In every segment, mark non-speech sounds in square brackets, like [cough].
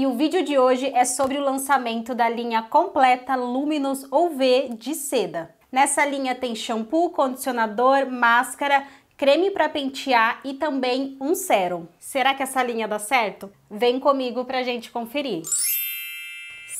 E o vídeo de hoje é sobre o lançamento da linha completa Luminous UV de seda. Nessa linha tem shampoo, condicionador, máscara, creme para pentear e também um sérum. Será que essa linha dá certo? Vem comigo pra gente conferir.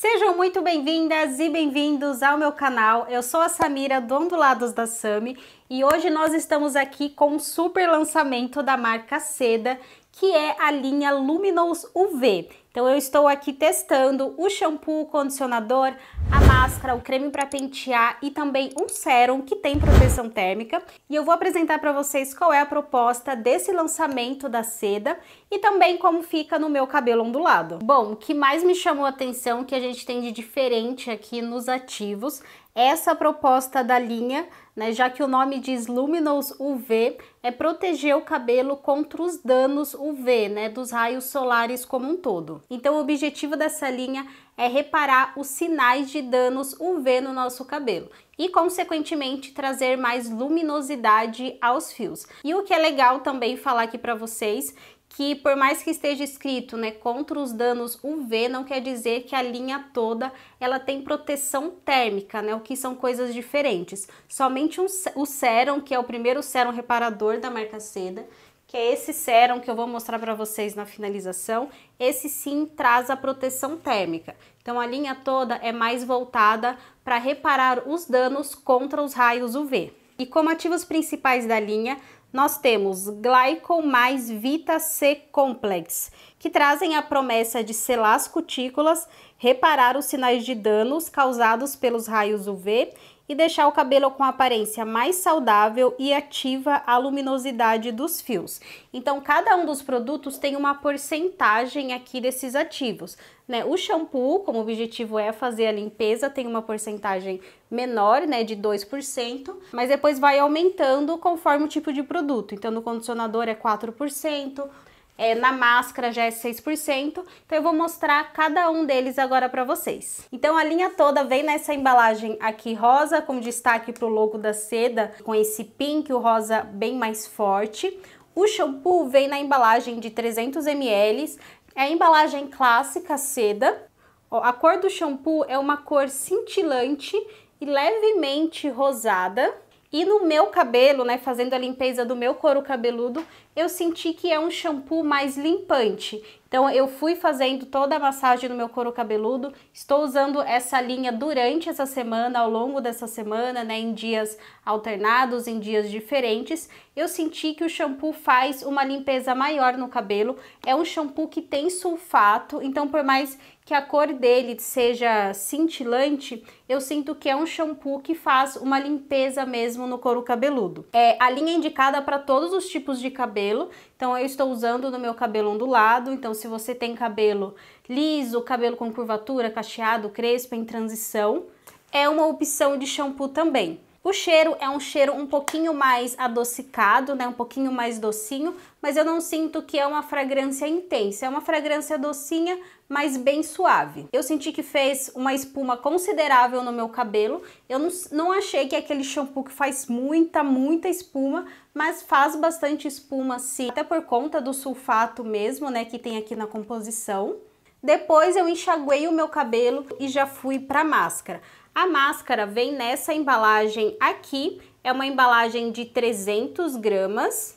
Sejam muito bem-vindas e bem-vindos ao meu canal. Eu sou a Samira, do Ondulados da Sami, e hoje nós estamos aqui com um super lançamento da marca Seda, que é a linha Luminous UV. Então eu estou aqui testando o shampoo, o condicionador, a máscara, o creme para pentear e também um sérum que tem proteção térmica. E eu vou apresentar para vocês qual é a proposta desse lançamento da seda e também como fica no meu cabelo ondulado. Bom, o que mais me chamou a atenção que a gente tem de diferente aqui nos ativos essa proposta da linha, né, já que o nome diz Luminous UV, é proteger o cabelo contra os danos UV, né, dos raios solares como um todo. Então o objetivo dessa linha é reparar os sinais de danos UV no nosso cabelo e consequentemente trazer mais luminosidade aos fios. E o que é legal também falar aqui para vocês que por mais que esteja escrito, né, contra os danos UV, não quer dizer que a linha toda ela tem proteção térmica, né, o que são coisas diferentes. Somente um, o Serum, que é o primeiro Serum reparador da marca Seda, que é esse Serum que eu vou mostrar para vocês na finalização, esse sim traz a proteção térmica. Então a linha toda é mais voltada para reparar os danos contra os raios UV. E como ativos principais da linha, nós temos Glycol mais Vita C Complex, que trazem a promessa de selar as cutículas, reparar os sinais de danos causados pelos raios UV e deixar o cabelo com aparência mais saudável e ativa a luminosidade dos fios. Então, cada um dos produtos tem uma porcentagem aqui desses ativos. Né? O shampoo, como objetivo é fazer a limpeza, tem uma porcentagem menor, né, de 2%, mas depois vai aumentando conforme o tipo de produto. Então, no condicionador é 4%, é, na máscara já é 6%, então eu vou mostrar cada um deles agora para vocês. Então a linha toda vem nessa embalagem aqui rosa, com destaque para o logo da seda, com esse pink, o rosa bem mais forte. O shampoo vem na embalagem de 300 ml, é a embalagem clássica seda. A cor do shampoo é uma cor cintilante e levemente rosada. E no meu cabelo, né, fazendo a limpeza do meu couro cabeludo, eu senti que é um shampoo mais limpante. Então eu fui fazendo toda a massagem no meu couro cabeludo, estou usando essa linha durante essa semana, ao longo dessa semana, né, em dias alternados, em dias diferentes. Eu senti que o shampoo faz uma limpeza maior no cabelo. É um shampoo que tem sulfato, então por mais que a cor dele seja cintilante, eu sinto que é um shampoo que faz uma limpeza mesmo no couro cabeludo. É a linha indicada para todos os tipos de cabelo, então eu estou usando no meu cabelo ondulado, então se você tem cabelo liso, cabelo com curvatura, cacheado, crespo, em transição, é uma opção de shampoo também. O cheiro é um cheiro um pouquinho mais adocicado, né? Um pouquinho mais docinho, mas eu não sinto que é uma fragrância intensa. É uma fragrância docinha, mas bem suave. Eu senti que fez uma espuma considerável no meu cabelo. Eu não, não achei que é aquele shampoo que faz muita, muita espuma, mas faz bastante espuma sim, até por conta do sulfato mesmo, né, que tem aqui na composição. Depois eu enxaguei o meu cabelo e já fui pra máscara. A máscara vem nessa embalagem aqui, é uma embalagem de 300 gramas.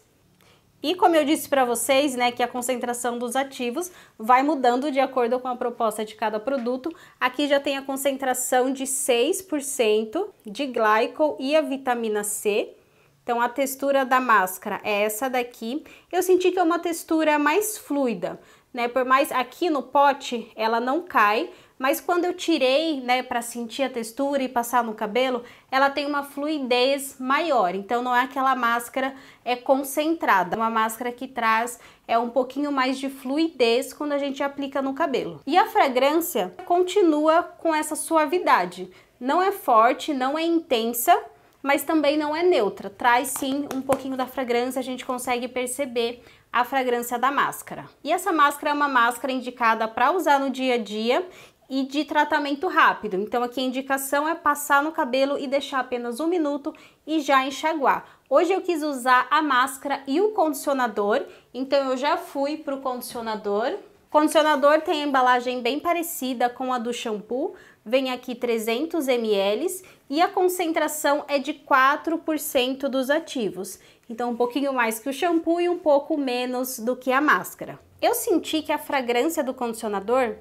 E como eu disse para vocês, né, que a concentração dos ativos vai mudando de acordo com a proposta de cada produto. Aqui já tem a concentração de 6% de glycol e a vitamina C. Então a textura da máscara é essa daqui. Eu senti que é uma textura mais fluida, né? Por mais aqui no pote ela não cai, mas quando eu tirei, né, para sentir a textura e passar no cabelo, ela tem uma fluidez maior. Então não é aquela máscara é concentrada, uma máscara que traz é um pouquinho mais de fluidez quando a gente aplica no cabelo. E a fragrância continua com essa suavidade. Não é forte, não é intensa, mas também não é neutra. Traz sim um pouquinho da fragrância, a gente consegue perceber a fragrância da máscara. E essa máscara é uma máscara indicada para usar no dia a dia e de tratamento rápido. Então aqui a indicação é passar no cabelo e deixar apenas um minuto e já enxaguar. Hoje eu quis usar a máscara e o condicionador, então eu já fui para o condicionador. Condicionador tem a embalagem bem parecida com a do shampoo, vem aqui 300 ml e a concentração é de 4% dos ativos. Então um pouquinho mais que o shampoo e um pouco menos do que a máscara. Eu senti que a fragrância do condicionador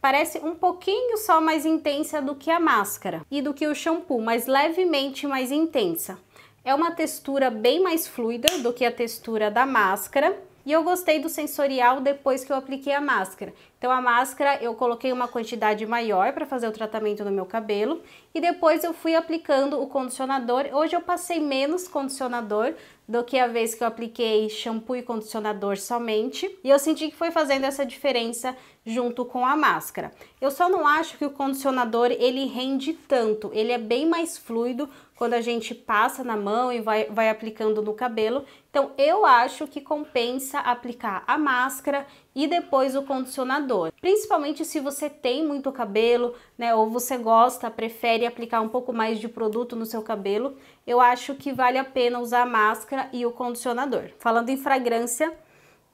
parece um pouquinho só mais intensa do que a máscara e do que o shampoo, mas levemente mais intensa. É uma textura bem mais fluida do que a textura da máscara. E eu gostei do sensorial depois que eu apliquei a máscara. Então a máscara eu coloquei uma quantidade maior para fazer o tratamento no meu cabelo e depois eu fui aplicando o condicionador. Hoje eu passei menos condicionador, do que a vez que eu apliquei shampoo e condicionador somente. E eu senti que foi fazendo essa diferença junto com a máscara. Eu só não acho que o condicionador ele rende tanto, ele é bem mais fluido quando a gente passa na mão e vai, vai aplicando no cabelo. Então, eu acho que compensa aplicar a máscara e depois o condicionador. Principalmente se você tem muito cabelo, né, ou você gosta, prefere aplicar um pouco mais de produto no seu cabelo, eu acho que vale a pena usar a máscara e o condicionador. Falando em fragrância,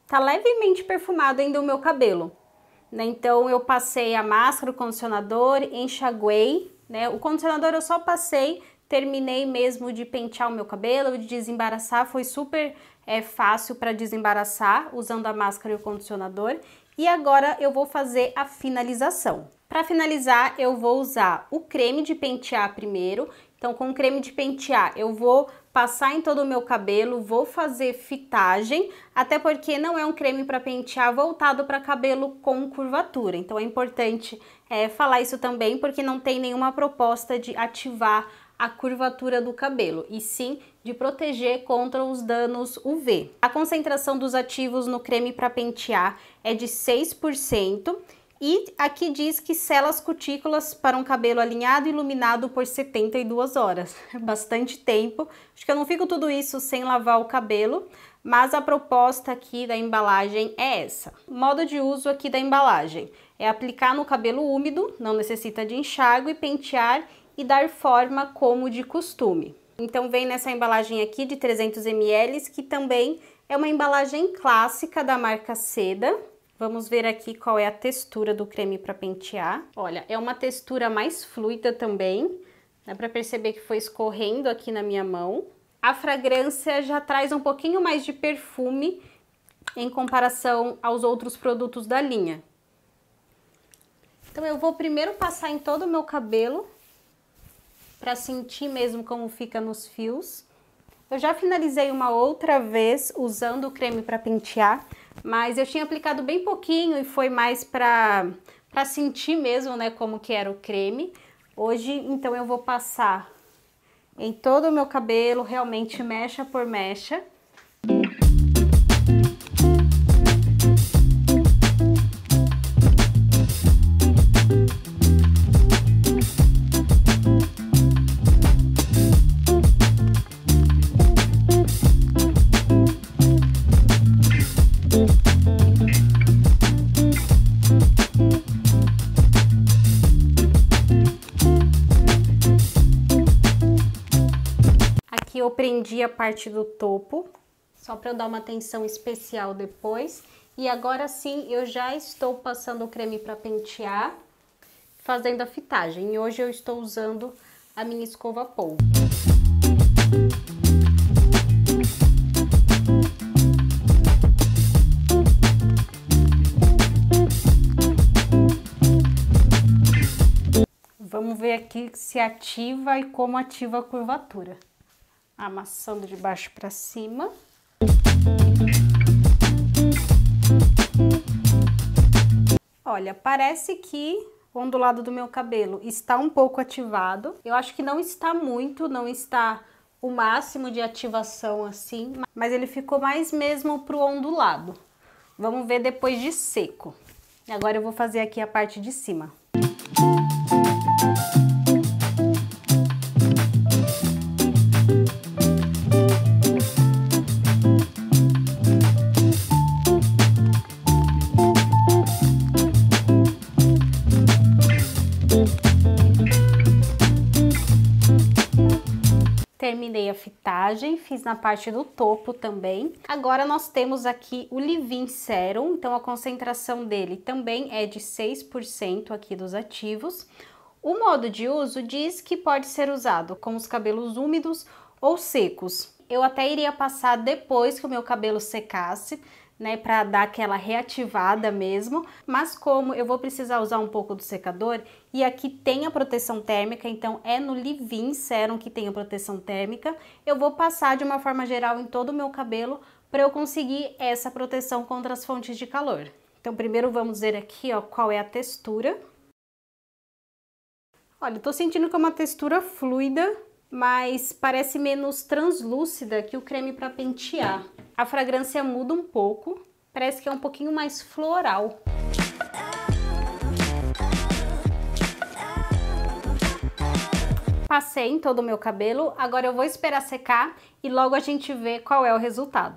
tá levemente perfumado ainda o meu cabelo. Né? Então, eu passei a máscara, o condicionador, enxaguei, né? O condicionador eu só passei terminei mesmo de pentear o meu cabelo, de desembaraçar, foi super é, fácil para desembaraçar usando a máscara e o condicionador. E agora eu vou fazer a finalização. Para finalizar, eu vou usar o creme de pentear primeiro. Então, com o creme de pentear, eu vou passar em todo o meu cabelo, vou fazer fitagem, até porque não é um creme para pentear voltado para cabelo com curvatura. Então, é importante é, falar isso também, porque não tem nenhuma proposta de ativar a curvatura do cabelo, e sim de proteger contra os danos UV. A concentração dos ativos no creme para pentear é de 6%, e aqui diz que sela as cutículas para um cabelo alinhado e iluminado por 72 horas. [laughs] É bastante tempo. Acho que eu não fico tudo isso sem lavar o cabelo, mas a proposta aqui da embalagem é essa. Modo de uso aqui da embalagem é aplicar no cabelo úmido, não necessita de enxágue, e pentear e dar forma como de costume. Então vem nessa embalagem aqui de 300 ml, que também é uma embalagem clássica da marca Seda. Vamos ver aqui qual é a textura do creme para pentear. Olha, é uma textura mais fluida também. Dá para perceber que foi escorrendo aqui na minha mão. A fragrância já traz um pouquinho mais de perfume em comparação aos outros produtos da linha. Então eu vou primeiro passar em todo o meu cabelo para sentir mesmo como fica nos fios. Eu já finalizei uma outra vez usando o creme para pentear, mas eu tinha aplicado bem pouquinho e foi mais para para sentir mesmo, né, como que era o creme. Hoje, então eu vou passar em todo o meu cabelo, realmente mecha por mecha. prendi a parte do topo, só para eu dar uma atenção especial depois. E agora sim, eu já estou passando o creme para pentear, fazendo a fitagem. E hoje eu estou usando a minha escova polvo. Vamos ver aqui se ativa e como ativa a curvatura amassando de baixo para cima. Olha, parece que o ondulado do meu cabelo está um pouco ativado. Eu acho que não está muito, não está o máximo de ativação assim, mas ele ficou mais mesmo pro ondulado. Vamos ver depois de seco. Agora eu vou fazer aqui a parte de cima. Música fiz na parte do topo também. Agora nós temos aqui o Livin Serum, então a concentração dele também é de 6% aqui dos ativos. O modo de uso diz que pode ser usado com os cabelos úmidos ou secos. Eu até iria passar depois que o meu cabelo secasse, né, para dar aquela reativada mesmo. Mas como eu vou precisar usar um pouco do secador e aqui tem a proteção térmica, então é no Livin Serum que tem a proteção térmica, eu vou passar de uma forma geral em todo o meu cabelo para eu conseguir essa proteção contra as fontes de calor. Então primeiro vamos ver aqui, ó, qual é a textura. Olha, eu tô sentindo que é uma textura fluida, mas parece menos translúcida que o creme para pentear. A fragrância muda um pouco, parece que é um pouquinho mais floral. Passei em todo o meu cabelo, agora eu vou esperar secar e logo a gente vê qual é o resultado.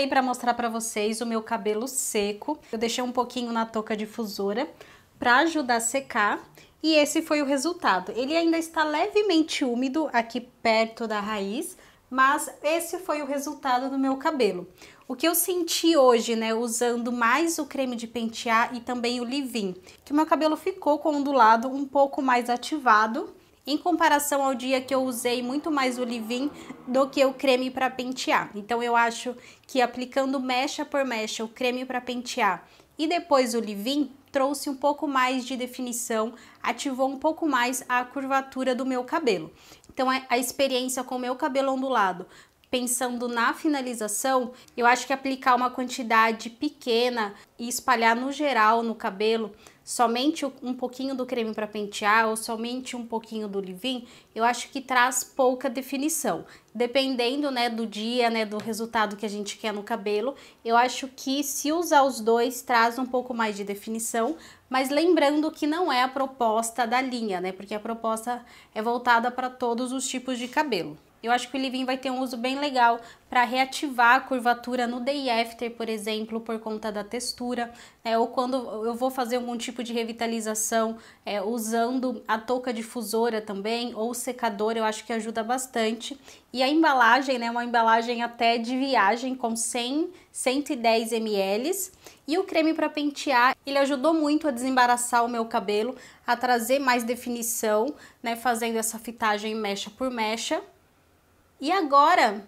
aí para mostrar para vocês o meu cabelo seco. Eu deixei um pouquinho na touca difusora para ajudar a secar. E esse foi o resultado. Ele ainda está levemente úmido aqui perto da raiz, mas esse foi o resultado do meu cabelo. O que eu senti hoje, né, usando mais o creme de pentear e também o leave-in, que meu cabelo ficou com ondulado um pouco mais ativado em comparação ao dia que eu usei muito mais o leave do que o creme para pentear. Então eu acho que aplicando mecha por mecha o creme para pentear e depois o leave trouxe um pouco mais de definição, ativou um pouco mais a curvatura do meu cabelo. Então a experiência com o meu cabelo ondulado pensando na finalização, eu acho que aplicar uma quantidade pequena e espalhar no geral no cabelo somente um pouquinho do creme para pentear ou somente um pouquinho do leave-in, eu acho que traz pouca definição. Dependendo, né, do dia, né, do resultado que a gente quer no cabelo, eu acho que se usar os dois traz um pouco mais de definição, mas lembrando que não é a proposta da linha, né, porque a proposta é voltada para todos os tipos de cabelo. Eu acho que o leave vai ter um uso bem legal para reativar a curvatura no day after, por exemplo, por conta da textura, né? ou quando eu vou fazer algum tipo de revitalização é, usando a touca difusora também, ou secador, eu acho que ajuda bastante. E a embalagem, né, uma embalagem até de viagem com 100, 110 ml. E o creme para pentear, ele ajudou muito a desembaraçar o meu cabelo, a trazer mais definição, né, fazendo essa fitagem mecha por mecha. E agora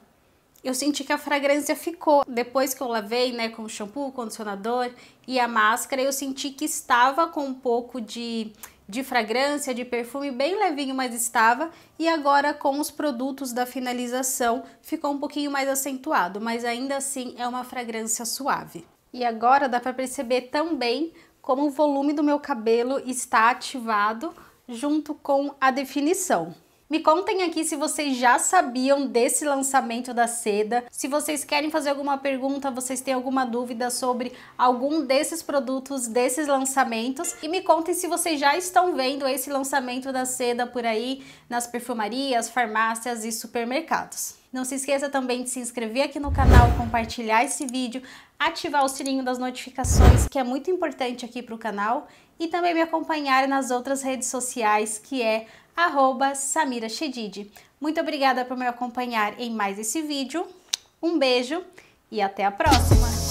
eu senti que a fragrância ficou. Depois que eu lavei, né, com shampoo, condicionador e a máscara, eu senti que estava com um pouco de, de fragrância, de perfume, bem levinho, mas estava. E agora com os produtos da finalização, ficou um pouquinho mais acentuado, mas ainda assim é uma fragrância suave. E agora dá para perceber também como o volume do meu cabelo está ativado junto com a definição. Me contem aqui se vocês já sabiam desse lançamento da seda. Se vocês querem fazer alguma pergunta, vocês têm alguma dúvida sobre algum desses produtos, desses lançamentos. E me contem se vocês já estão vendo esse lançamento da seda por aí nas perfumarias, farmácias e supermercados. Não se esqueça também de se inscrever aqui no canal, compartilhar esse vídeo, ativar o sininho das notificações, que é muito importante aqui para o canal, e também me acompanhar nas outras redes sociais, que é arroba Samira Shedid. Muito obrigada por me acompanhar em mais esse vídeo. Um beijo e até a próxima!